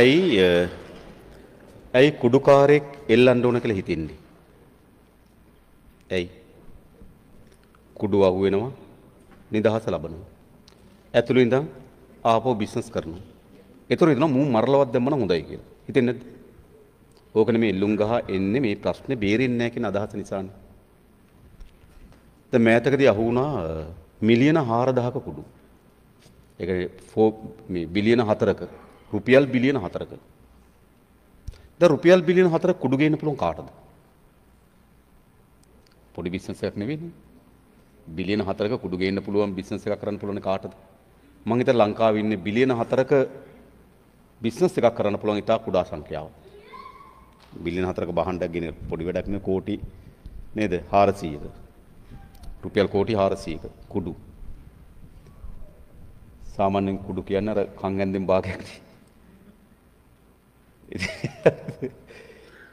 ඇයි ඇයි කුඩුකාරයෙක් එල්ලන්න ඕන කියලා හිතෙන්නේ? ඇයි? කුඩු අහු වෙනවා නිදහස ලබනවා. ඇතුළේ ඉඳන් ආපහු බිස්නස් කරනවා. ඒතර හිතනවා මූ මරලවත් දැම්මම හොඳයි කියලා. හිතෙන්නේ නැද්ද? ඕකනේ මේ එල්ලුම් ගහ එන්නේ මේ ප්‍රශ්නේ බේරෙන්නේ නැහැ කියන අදහස නිසානේ. දැන් මෑතකදී අහු වුණා මිලියන 4000ක කුඩු. ඒ කියන්නේ 4 මේ බිලියන 4ක රුපියල් බිලියන හතරක. ද රුපියල් බිලියන හතර කුඩුගන්න පුළුවන් කාටද. පොඩි බිස්සසයක් නෙවෙන්නේ බිලියන හතරක කුඩුගන්න පුළුවන් බිස්නස එක කරන්න පුළන කාටද මංහිත ලංකාවන්න බිලියන හතරක බිස්නස් එකක් කරන්න පුළුවන් ඉතා කුඩා සංඛ්‍යාව. බිලියන හතරක බහන්ඩක් ගෙන පොඩි වැඩක්ම කෝටි නේද හාරසීද. රුපියල් කෝටි හාරසීක කුඩු. සාමාන්‍යෙන් කුඩු කියන්න කංගැන්දෙන් භාගයක්.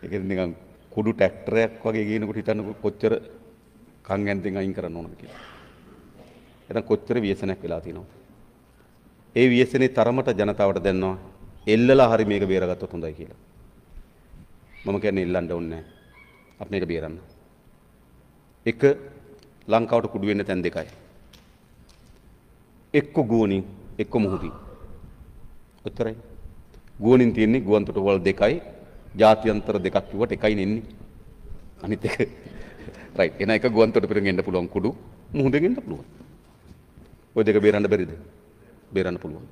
එක නිකන් කුඩු ටැක්ටරයක් වගේ ගනකොට හිතන්න කොච්චර කං ඇන්තිෙන් අයින් කරන්න ඕනද කියලා. එතන් කොච්චර වියසනයක් වෙලා තිනවා. ඒ වියසනේ තරමට ජනතාවට දෙන්නවා එල්ලලා හරි මේක බේරගත්තොත් හොඳයි කියලා. මම කියන්නේ එල්ලන්න ඕනේ අපිට මේක බේරන්න. එක ලංකාවට කුඩු වෙන්න තැන් දෙකයි. එක්ක ගෝණින් එක්ක මොහොතින්. ඔච්චරයි. ගුවනින් තියෙන්නේ ගුවන් තොටුපොළ දෙකයි ජාත්‍යන්තර දෙකක් කිව්වට එකයි නෙන්නේ. අනිත් එක රයිට් එන එක ගුවන් තොටුපොළෙන් එන්න පුළුවන් කුඩු මුහුදෙන් එන්න පුළුවන්. ওই දෙක බේරන්න බැරිද? බේරන්න පුළුවන්.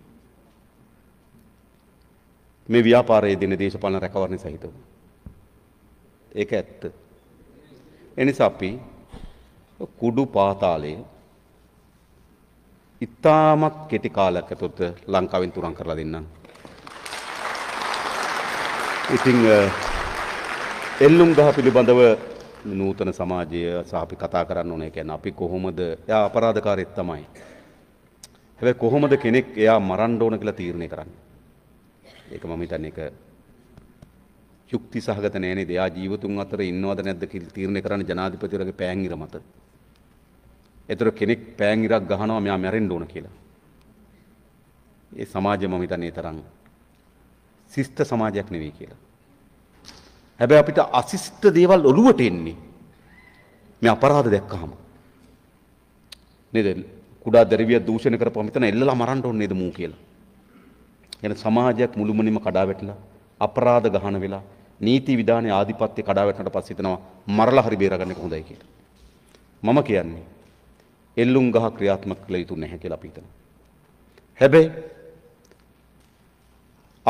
මේ ව්‍යාපාරයේ දින දේශපාලන රැකවරණ සහිතව. ඒක ඇත්ත. එනිසා අපි කුඩු පාතාලයේ ඉතාමත් කෙටි කාලයක් ඇතුළත ලංකාවෙන් තුරන් කරලා දෙන්නම්. ඉතිං එල්ලුම් ගහ පිළිබඳව නූතන සමාජය සහපි කතා කරන්න ඕනේ කැන අපි කොහොමද යා අපරාධකාරයත් තමයි. හැබැ කොහොමද කෙනෙක් එයා මරන්්ඩ ඕන කියලා තීරණය කරන්න. ඒක මමිතන් එක යුක්ති සහගත නෑන දෙයා ජීවතුන් අතර ඉන්නවද නැද්ද කිල් තීරණය කරන්න ජනාධිපතිරගේ පෑංගිර මත. එතර කෙනෙක් පෑංගිරක් ගහනවා මෙයා මැරෙන්ඩ ඕන කියලා. ඒ සමාජ මමිතන්නේ තරන්න. ශිෂ්ට සමාජයක් නෙවෙයි කියලා. හැබැයි අපිට අශිෂ්ට දේවල් ඔළුවට එන්නේ මේ අපරාධ දැක්කහම. නේද? කුඩා දැරිවිය දූෂණය කරපුවා මෙතන එල්ලලා මරන්න ඕනේ නේද මූ කියලා. එන සමාජයක් මුළුමනින්ම කඩා වැටලා අපරාධ ගහන වෙලා නීති විධානයේ ආධිපත්‍ය කඩා වැටෙනට පස්සේ හිතනවා මරලා හරි බේරගන්න එක හොඳයි කියලා. මම කියන්නේ එල්ලුම් ගහ ක්‍රියාත්මක කළ යුතු නැහැ කියලා අපි හිතනවා. හැබැයි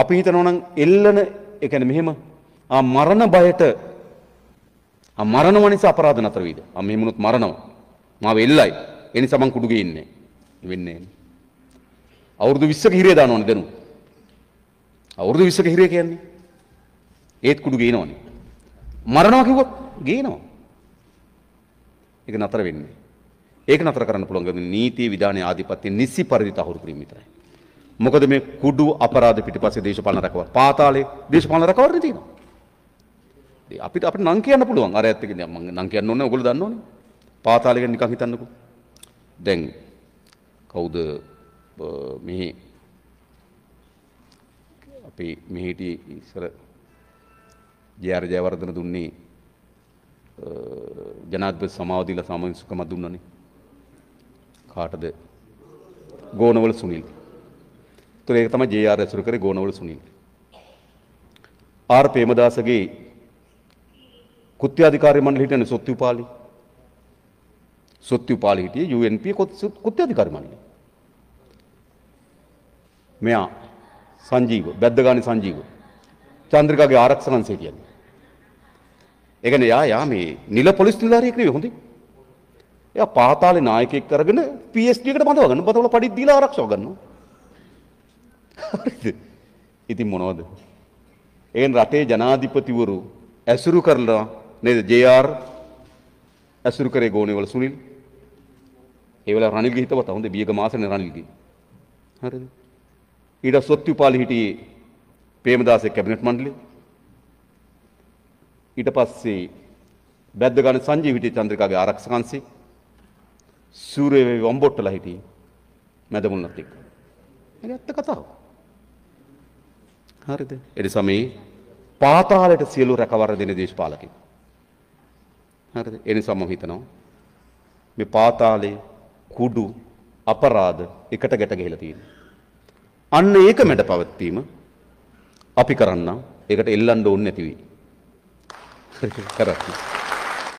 අපි හිතනවනම් එල්ලන ඒ කියන්නේ මෙහෙම ආ මරණ බයට ආ මරණව නිසා අපරාධ නතර වෙයිද? ආ මෙහෙම වුණොත් මරණව. මාව එල්ලයි. ඒ නිසා මං කුඩු ගේ ඉන්නේ. වෙන්නේ නැහැ. අවුරුදු 20ක හිරේ දානවනේ දැනුම්. අවුරුදු 20ක හිරේ කියන්නේ ඒත් කුඩු ගේනවනේ. මරණවා කිව්වොත් ගේනවා. ඒක නතර වෙන්නේ. ඒක නතර කරන්න පුළුවන් නීති විධානයේ ආධිපත්‍ය නිසි පරිදි තහවුරු කිරීම විතරයි. මොකද මේ කුඩු අපරාධ පිටිපස්සේ දේශපාලන රැකවල්. පාතාලේ දේශපාලන රැකවල් තියෙනවා. ඒ අපිට අපිට නම් කියන්න පුළුවන්. අර ඇත්ත කියන්නේ මම නම් කියන්න ඕනේ. ඔයගොල්ලෝ දන්නෝනේ. පාතාලේ ගැන නිකන් හිතන්නකෝ. දැන් කවුද මේ අපේ මෙහිටි ඉස්සර ජයර ජයවර්ධන දුන්නේ ජනාධිපති සමාව දීලා සාමාන්‍ය සුකම දුන්නනේ. කාටද? ගෝනවල සුනිල්. තුර ඒක තමයි ජේ.ආර් ඇසුරු කරේ ගෝනවල සුනිල්. ආර් ප්‍රේමදාසගේ කෘත්‍යාධිකාරී මණ්ඩලෙ හිටියනේ සොත්තුපාලි. සොත්තුපාලි හිටියේ UNP කෘත්‍යාධිකාරී මණ්ඩලෙ. මෙයා සංජීව බැද්දගානි සංජීව චන්ද්‍රිකාගේ ආරක්ෂකංශය කියන්නේ. ඒ කියන්නේ යා යා මේ නිල පොලිස් නිලධාරියෙක් නෙවෙයි හොඳේ. එයා පාතාලේ නායකයෙක් කරගෙන PSD එකට බඳව ගන්න බතවල පඩි දීලා ආරක්ෂාව ගන්නවා. හරිද? ඉතින් මොනවද? ඒකෙන් රටේ ජනාධිපතිවරු ඇසුරු කරලා නේද JR ඇසුරු කරේ ගෝණේවල සුනිල්. ඒ වෙලාව රනිල්ගේ හිතවත හොඳ බියක මාසනේ රනිල්ගේ. හරිද? ඊට සොත්තුපාලි හිටියේ ප්‍රේමදාසගේ කැබිනට් මණ්ඩලේ. ඊට පස්සේ බැද්දගන සංජීව හිටියේ චන්ද්‍රිකාගේ ආරක්ෂකංශේ. සූර්යවේ වම්බොට්ටලා හිටියේ මැදමුණත් එක්ක. මේක ඇත්ත කතාවක්. හරිද. එනිසා මේ පාතාලට සියලු රැකවර දෙන දේශපාලකින්. හරිද? එනිසා මම හිතනවා මේ පාතාලේ කුඩු අපරාධ එකට ගැට ගහලා තියෙනවා. අන්න ඒක මැඩ පවත්වීම අපි කරන්න ඒකට එල්ලන්න ඕනේ නැති වෙයි. කරත්